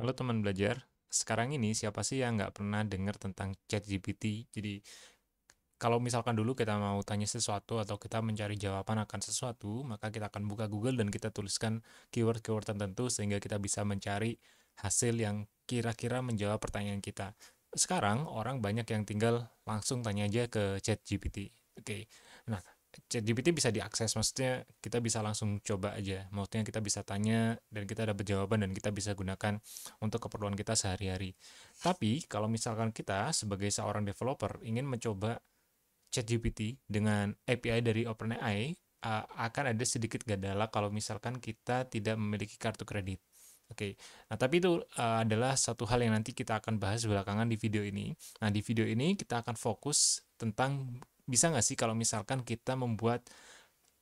Halo teman belajar, sekarang ini siapa sih yang nggak pernah dengar tentang ChatGPT? Jadi kalau misalkan dulu kita mau tanya sesuatu atau kita mencari jawaban akan sesuatu, maka kita akan buka Google dan kita tuliskan keyword-keyword tertentu sehingga kita bisa mencari hasil yang kira-kira menjawab pertanyaan kita. Sekarang orang banyak yang tinggal langsung tanya aja ke ChatGPT. Oke. Okay. Nah, ChatGPT bisa diakses maksudnya kita bisa langsung coba aja maksudnya kita bisa tanya dan kita dapat jawaban dan kita bisa gunakan untuk keperluan kita sehari-hari tapi kalau misalkan kita sebagai seorang developer ingin mencoba ChatGPT dengan API dari OpenAI akan ada sedikit gadala kalau misalkan kita tidak memiliki kartu kredit Oke, okay. nah tapi itu uh, adalah satu hal yang nanti kita akan bahas belakangan di video ini. Nah di video ini kita akan fokus tentang bisa nggak sih kalau misalkan kita membuat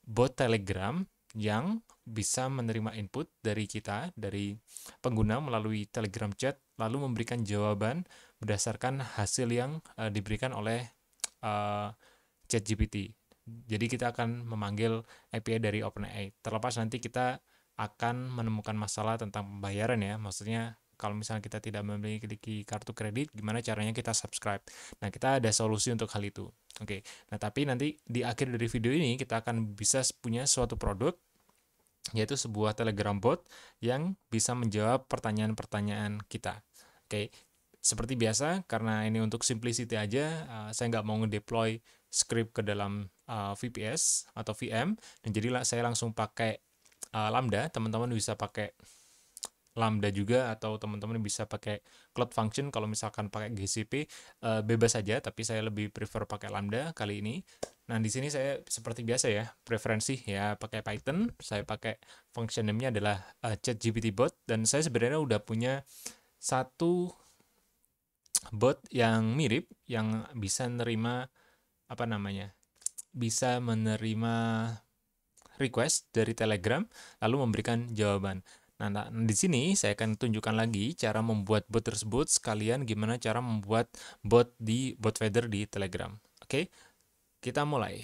bot Telegram yang bisa menerima input dari kita, dari pengguna melalui Telegram chat, lalu memberikan jawaban berdasarkan hasil yang uh, diberikan oleh uh, eh, gpt Jadi kita akan memanggil API dari OpenAI. Terlepas nanti kita akan menemukan masalah tentang pembayaran ya, maksudnya kalau misalnya kita tidak memiliki kartu kredit, gimana caranya kita subscribe? Nah, kita ada solusi untuk hal itu. Oke, okay. nah tapi nanti di akhir dari video ini kita akan bisa punya suatu produk yaitu sebuah Telegram bot yang bisa menjawab pertanyaan-pertanyaan kita. Oke, okay. seperti biasa karena ini untuk simplicity aja, uh, saya nggak mau ngedeploy script ke dalam uh, eh, VPS atau VM, dan jadi saya langsung pakai uh, Lambda. Teman-teman bisa pakai Lambda juga atau teman-teman bisa pakai Cloud Function kalau misalkan pakai GCP uh, eh, bebas saja tapi saya lebih prefer pakai Lambda kali ini. Nah, di sini saya seperti biasa ya, preferensi ya pakai Python, saya pakai function name-nya adalah uh, ChatGPT bot dan saya sebenarnya udah punya satu bot yang mirip yang bisa menerima apa namanya? bisa menerima request dari Telegram lalu memberikan jawaban. Nah, nah, di sini saya akan tunjukkan lagi cara membuat bot tersebut sekalian gimana cara membuat bot di bot feeder di Telegram. Oke. Kita mulai.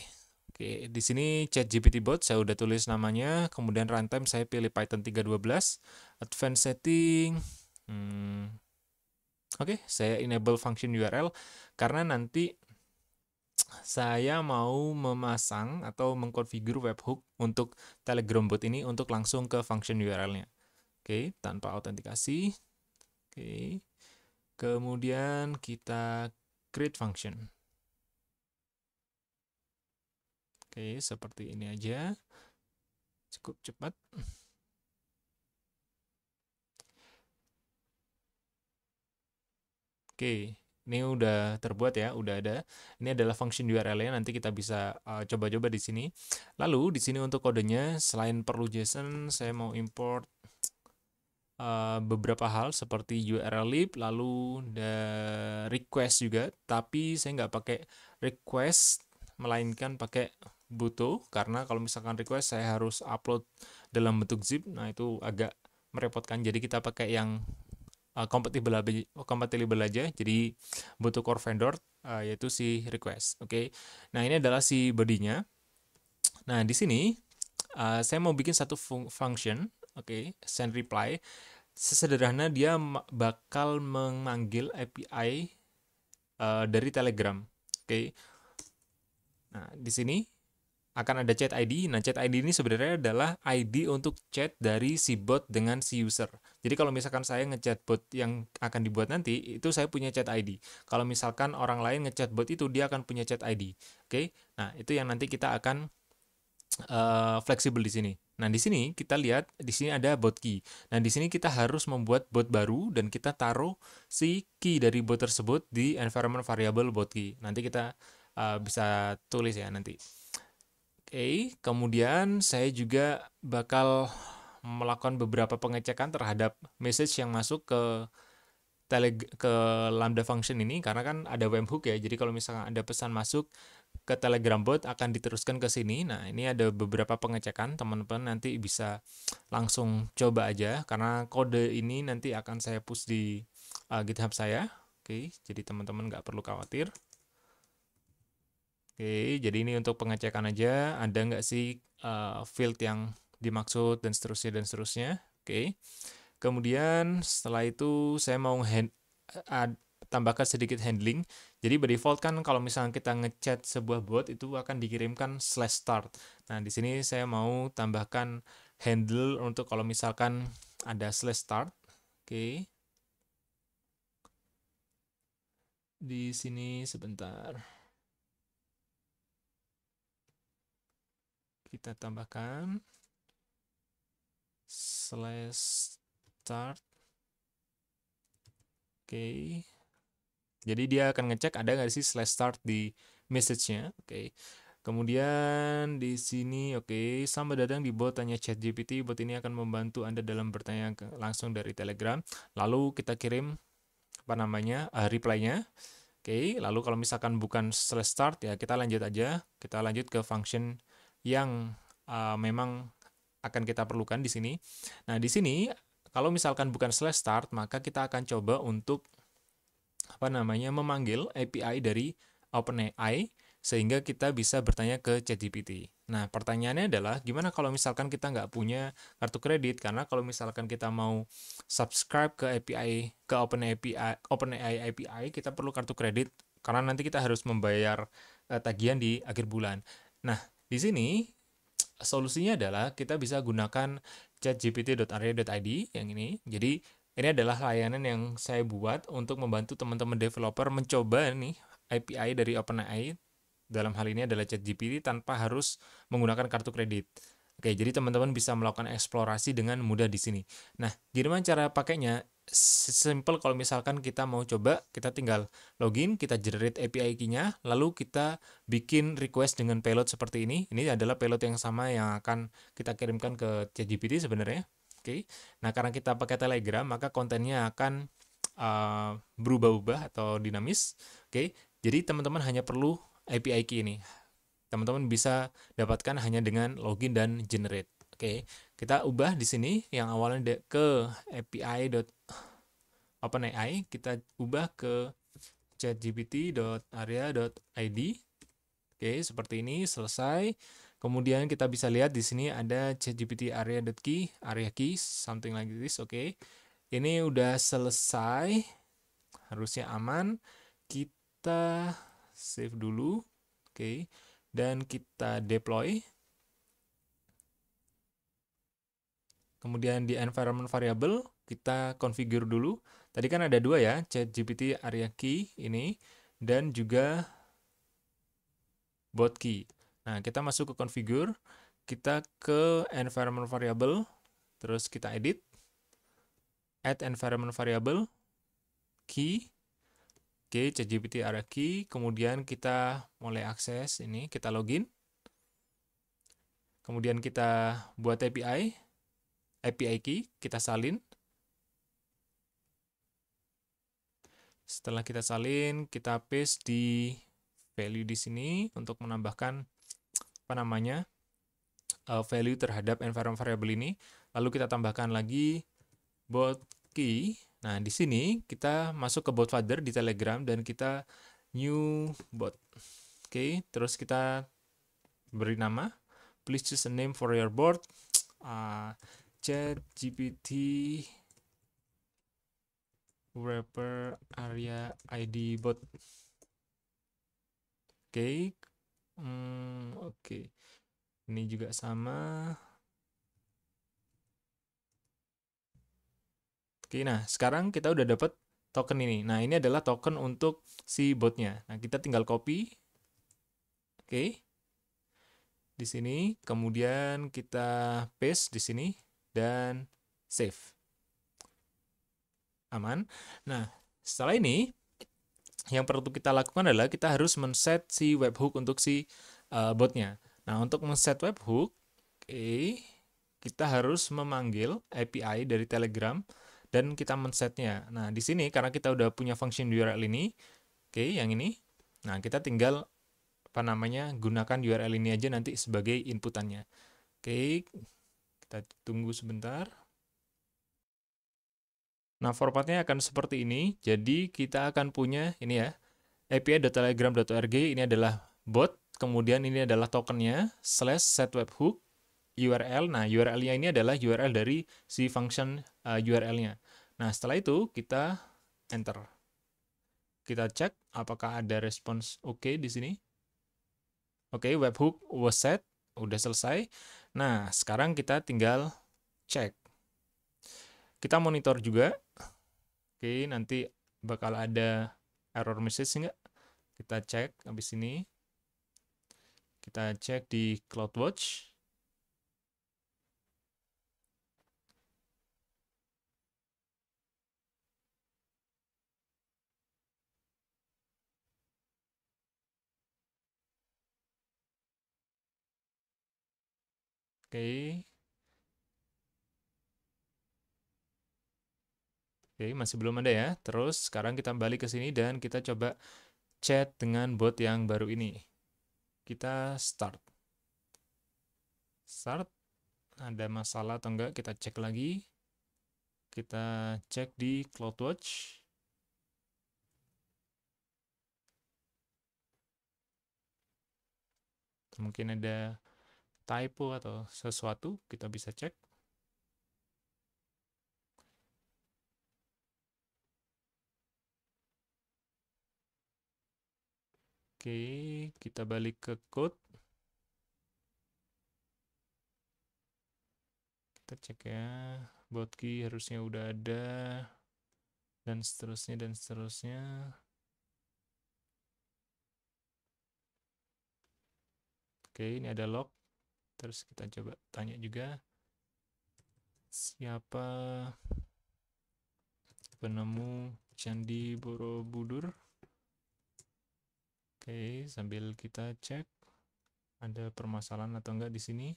Oke, di sini chat GPT bot saya udah tulis namanya, kemudian runtime saya pilih Python 3.12, advanced setting. Hmm. Oke, saya enable function URL karena nanti saya mau memasang atau mengkonfigur webhook untuk Telegram bot ini untuk langsung ke function URL-nya. Oke, tanpa autentikasi. Oke. Kemudian kita create function. Oke, seperti ini aja. Cukup cepat. Oke, ini udah terbuat ya, udah ada. Ini adalah function URL-nya, nanti kita bisa uh, coba-coba uh, di sini. Lalu, di sini untuk kodenya, selain perlu JSON, saya mau import uh, beberapa hal seperti URL lib lalu the request juga tapi saya nggak pakai request melainkan pakai butuh karena kalau misalkan request saya harus upload dalam bentuk zip nah itu agak merepotkan jadi kita pakai yang uh, compatible aja jadi butuh core vendor eh, yaitu si request oke okay? nah ini adalah si bodinya nah di sini saya mau bikin satu function oke okay, send reply sesederhana dia bakal memanggil API uh, eh, dari Telegram oke okay. nah di sini akan ada chat ID. Nah, chat ID ini sebenarnya adalah ID untuk chat dari si bot dengan si user. Jadi kalau misalkan saya ngechat bot yang akan dibuat nanti, itu saya punya chat ID. Kalau misalkan orang lain ngechat bot itu, dia akan punya chat ID. Oke, okay? nah itu yang nanti kita akan uh, fleksibel di sini. Nah, di sini kita lihat di sini ada bot key. Nah, di sini kita harus membuat bot baru dan kita taruh si key dari bot tersebut di environment variable bot key. Nanti kita uh, bisa tulis ya nanti. Oke, okay, kemudian saya juga bakal melakukan beberapa pengecekan terhadap message yang masuk ke tele ke lambda function ini karena kan ada webhook ya. Jadi kalau misalnya ada pesan masuk ke Telegram bot akan diteruskan ke sini. Nah, ini ada beberapa pengecekan, teman-teman nanti bisa langsung coba aja karena kode ini nanti akan saya push di uh, GitHub saya. Oke, jadi teman-teman nggak perlu khawatir. Oke, jadi ini untuk pengecekan aja, ada nggak sih uh, field yang dimaksud dan seterusnya dan seterusnya. Oke. Kemudian setelah itu saya mau hand, uh, tambahkan sedikit handling. Jadi by default kan kalau misalnya kita ngechat sebuah bot itu akan dikirimkan slash start. Nah, di sini saya mau tambahkan handle untuk kalau misalkan ada slash start. Oke. Okay. Di sini sebentar. Kita tambahkan slash start. Oke. Okay. Jadi dia akan ngecek ada nggak sih slash start di message-nya. Oke. Okay. Kemudian di sini oke, okay, sama dadang di bot tanya chat GPT, bot ini akan membantu Anda dalam bertanya langsung dari Telegram. Lalu kita kirim apa namanya? Uh, reply-nya. Oke, okay, lalu kalau misalkan bukan slash start ya kita lanjut aja. Kita lanjut ke function yang uh, memang akan kita perlukan di sini. Nah, di sini kalau misalkan bukan slash start, maka kita akan coba untuk apa namanya memanggil API dari OpenAI sehingga kita bisa bertanya ke ChatGPT. Nah, pertanyaannya adalah gimana kalau misalkan kita nggak punya kartu kredit karena kalau misalkan kita mau subscribe ke API ke OpenAI OpenAI API kita perlu kartu kredit karena nanti kita harus membayar uh, tagihan di akhir bulan. Nah, di sini solusinya adalah kita bisa gunakan chatgpt.area.id yang ini. Jadi ini adalah layanan yang saya buat untuk membantu teman-teman developer mencoba nih API dari OpenAI. Dalam hal ini adalah ChatGPT tanpa harus menggunakan kartu kredit. Oke, jadi teman-teman bisa melakukan eksplorasi dengan mudah di sini. Nah, gimana cara pakainya? Simple kalau misalkan kita mau coba, kita tinggal login, kita generate API key-nya, lalu kita bikin request dengan payload seperti ini. Ini adalah payload yang sama yang akan kita kirimkan ke ChatGPT sebenarnya. Oke. Nah, karena kita pakai Telegram, maka kontennya akan uh, berubah-ubah atau dinamis. Oke. Jadi teman-teman hanya perlu API key ini. Teman-teman bisa dapatkan hanya dengan login dan generate. Oke. Kita ubah di sini yang awalnya ke API. OpenAI kita ubah ke chatgpt.area.id. Oke, seperti ini selesai. Kemudian kita bisa lihat di sini ada ChatGPT area.key, area key, something like this, oke. Okay. Ini udah selesai, harusnya aman. Kita save dulu, oke. Okay. Dan kita deploy. Kemudian di environment variable kita configure dulu. Tadi kan ada dua ya, ChatGPT area key ini dan juga bot key. Nah, kita masuk ke configure, kita ke environment variable, terus kita edit, add environment variable, key, oke, ChatGPT ada key, kemudian kita mulai akses ini, kita login, kemudian kita buat API, API key, kita salin, setelah kita salin, kita paste di value di sini untuk menambahkan apa namanya uh, value terhadap environment variable ini lalu kita tambahkan lagi bot key nah di sini kita masuk ke bot father di telegram dan kita new bot oke okay, terus kita beri nama please choose a name for your bot uh, ah, chat gpt wrapper area id bot oke okay, Hmm, oke. Okay. Ini juga sama. Oke, okay, nah sekarang kita udah dapat token ini. Nah, ini adalah token untuk si botnya. Nah, kita tinggal copy. Oke. Okay. Di sini, kemudian kita paste di sini dan save. Aman. Nah, setelah ini yang perlu kita lakukan adalah kita harus men-set si webhook untuk si uh, botnya. Nah, untuk men-set webhook, oke, okay, kita harus memanggil API dari Telegram dan kita men-setnya. Nah, di sini karena kita udah punya function URL ini, oke, okay, yang ini. Nah, kita tinggal apa namanya gunakan URL ini aja nanti sebagai inputannya. Oke, okay, kita tunggu sebentar. Nah, formatnya akan seperti ini. Jadi, kita akan punya ini ya, api.telegram.org ini adalah bot, kemudian ini adalah tokennya, slash set webhook, URL. Nah, URL-nya ini adalah URL dari si function uh, eh, URL-nya. Nah, setelah itu kita enter. Kita cek apakah ada respons oke okay di sini. Oke, okay, webhook was set, udah selesai. Nah, sekarang kita tinggal cek. Kita monitor juga. Oke, nanti bakal ada error message enggak? Kita cek habis ini. Kita cek di CloudWatch. Oke, okay. Oke, masih belum ada ya. Terus sekarang kita balik ke sini dan kita coba chat dengan bot yang baru ini. Kita start. Start. Ada masalah atau enggak? Kita cek lagi. Kita cek di CloudWatch. Mungkin ada typo atau sesuatu, kita bisa cek. Oke, kita balik ke code. Kita cek ya. key harusnya udah ada. Dan seterusnya, dan seterusnya. Oke, ini ada lock. Terus kita coba tanya juga. Siapa penemu Candi Borobudur? Oke, sambil kita cek ada permasalahan atau enggak di sini.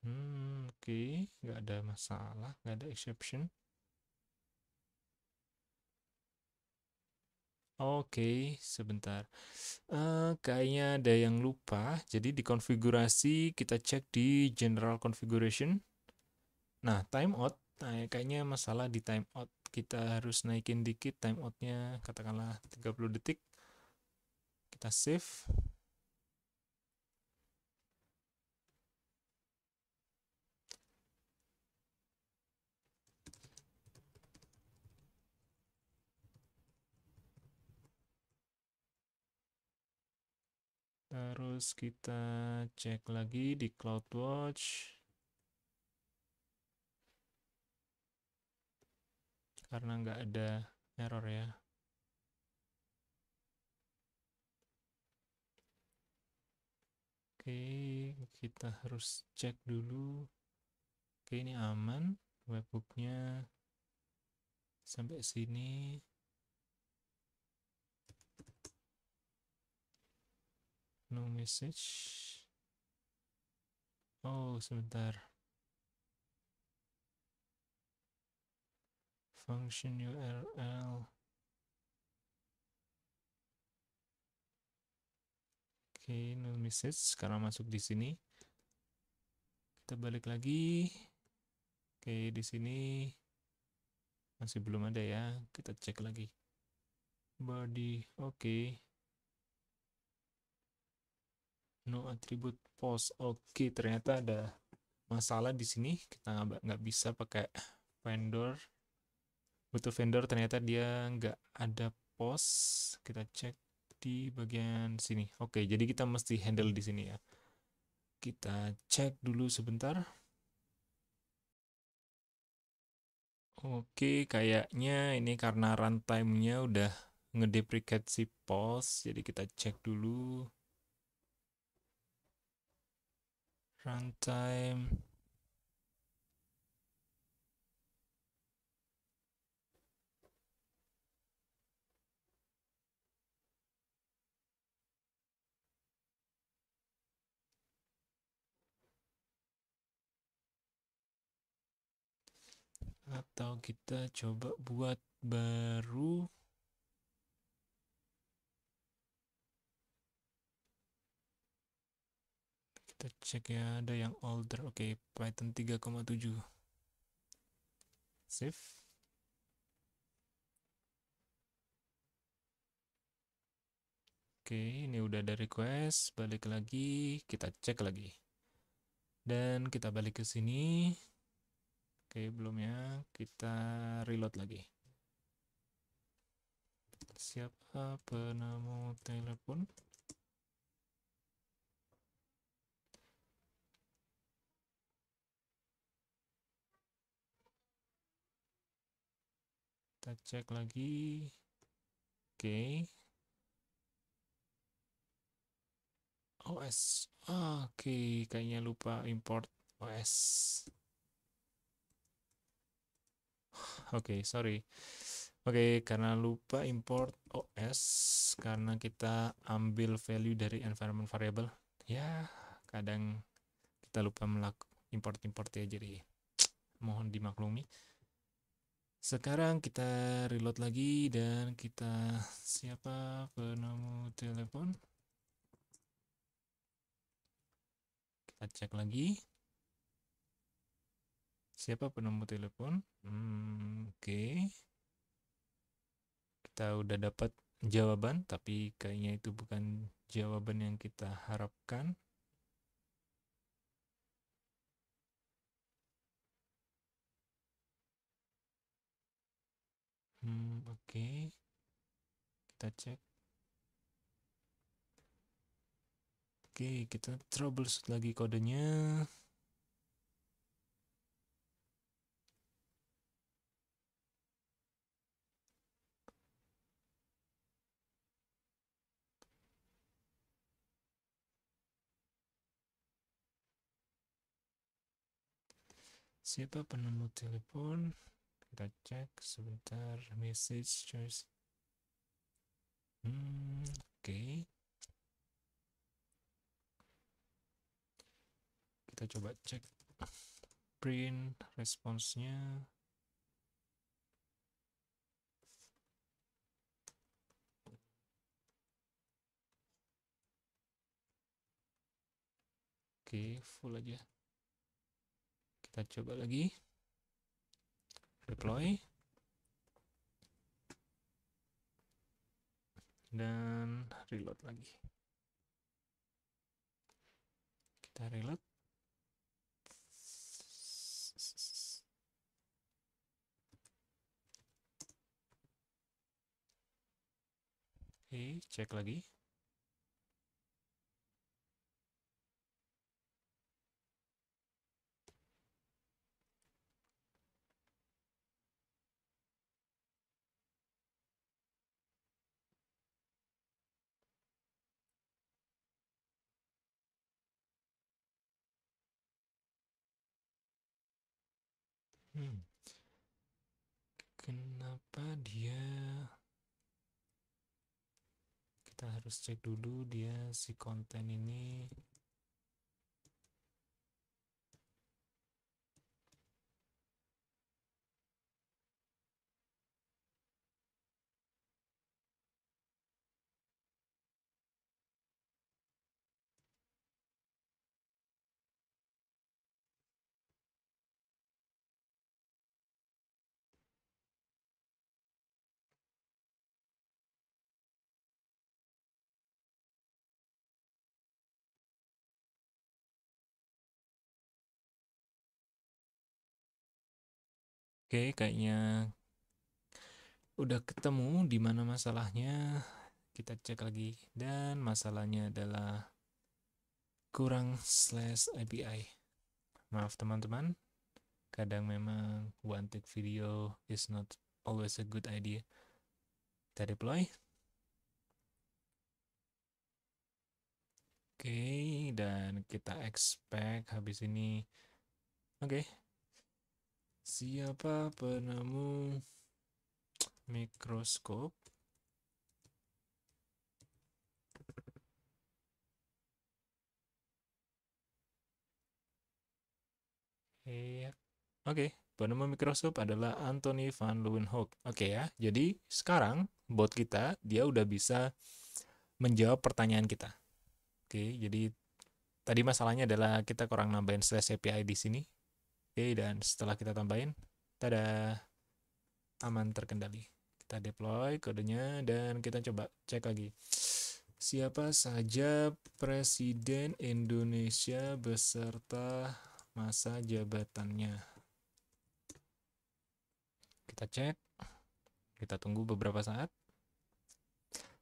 Hmm, oke, okay. nggak ada masalah, enggak ada exception. Oke, okay, sebentar. Uh, kayaknya ada yang lupa. Jadi di konfigurasi kita cek di general configuration. Nah, timeout, nah, eh, kayaknya masalah di timeout kita harus naikin dikit time outnya katakanlah 30 detik kita save Terus kita cek lagi di CloudWatch. karena nggak ada error ya oke kita harus cek dulu oke ini aman webhooknya sampai sini no message oh sebentar function URL oke okay, null message sekarang masuk di sini kita balik lagi oke okay, di sini masih belum ada ya kita cek lagi body oke okay. no attribute post oke okay, ternyata ada masalah di sini kita nggak bisa pakai vendor butuh vendor ternyata dia nggak ada pos kita cek di bagian sini oke jadi kita mesti handle di sini ya kita cek dulu sebentar oke kayaknya ini karena runtime-nya udah ngedeprecate si pos jadi kita cek dulu runtime atau kita coba buat baru kita cek ya ada yang older oke okay, Python 3,7 save Oke, okay, ini udah ada request, balik lagi, kita cek lagi. Dan kita balik ke sini, Oke, belum ya. Kita reload lagi. Siapa penemu telepon? Kita cek lagi. Oke. OS. Oke, kayaknya lupa import OS. Oke, okay, sorry. Oke, okay, karena lupa import OS karena kita ambil value dari environment variable. Ya, kadang kita lupa melakukan import-import ya jadi mohon dimaklumi. Sekarang kita reload lagi dan kita siapa penemu telepon? Kita cek lagi siapa penemu telepon hmm, oke okay. kita udah dapat jawaban tapi kayaknya itu bukan jawaban yang kita harapkan hmm, oke okay. kita cek oke okay, kita troubleshoot lagi kodenya siapa penemu telepon kita cek sebentar message choice hmm oke okay. kita coba cek print responsnya oke okay, full aja kita coba lagi deploy dan reload lagi kita reload Oke, cek lagi. Hmm. Kenapa dia kita harus cek dulu dia si konten ini Oke, kayaknya udah ketemu di mana masalahnya. Kita cek lagi dan masalahnya adalah kurang slash API. Maaf teman-teman, kadang memang one take video is not always a good idea. Kita deploy. Oke, okay, dan kita expect habis ini. Oke, okay, Siapa penemu mikroskop? Iya. Oke, okay. penemu mikroskop adalah Anthony van Leeuwenhoek. Oke okay ya. Jadi sekarang bot kita dia udah bisa menjawab pertanyaan kita. Oke, okay, jadi tadi masalahnya adalah kita kurang nambahin slash API di sini. Oke, dan setelah kita tambahin, tada, aman terkendali. Kita deploy kodenya dan kita coba cek lagi. Siapa saja Presiden Indonesia beserta masa jabatannya? Kita cek, kita tunggu beberapa saat.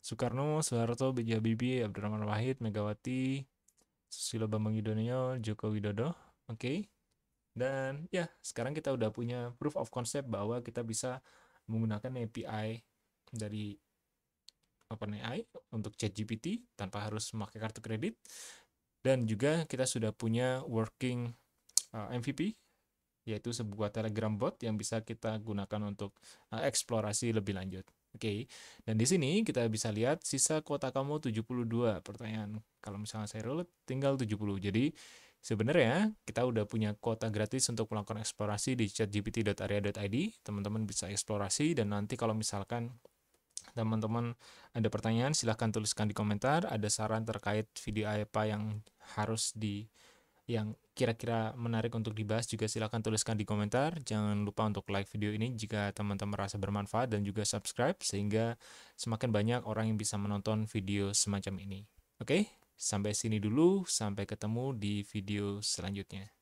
Soekarno, Soeharto, B.J. Habibie, Abdurrahman Wahid, Megawati, Susilo Bambang Yudhoyono, Joko Widodo. Oke. Okay. Dan ya, sekarang kita udah punya proof of concept bahwa kita bisa menggunakan API dari OpenAI untuk ChatGPT tanpa harus memakai kartu kredit. Dan juga kita sudah punya working uh, eh, MVP yaitu sebuah Telegram bot yang bisa kita gunakan untuk uh, eksplorasi lebih lanjut. Oke. Okay. Dan di sini kita bisa lihat sisa kuota kamu 72 pertanyaan. Kalau misalnya saya roll tinggal 70. Jadi Sebenarnya kita udah punya kuota gratis untuk melakukan eksplorasi di chatgpt.area.id. Teman-teman bisa eksplorasi dan nanti kalau misalkan teman-teman ada pertanyaan silahkan tuliskan di komentar. Ada saran terkait video apa yang harus di yang kira-kira menarik untuk dibahas juga silahkan tuliskan di komentar. Jangan lupa untuk like video ini jika teman-teman merasa bermanfaat dan juga subscribe sehingga semakin banyak orang yang bisa menonton video semacam ini. Oke, okay? Sampai sini dulu, sampai ketemu di video selanjutnya.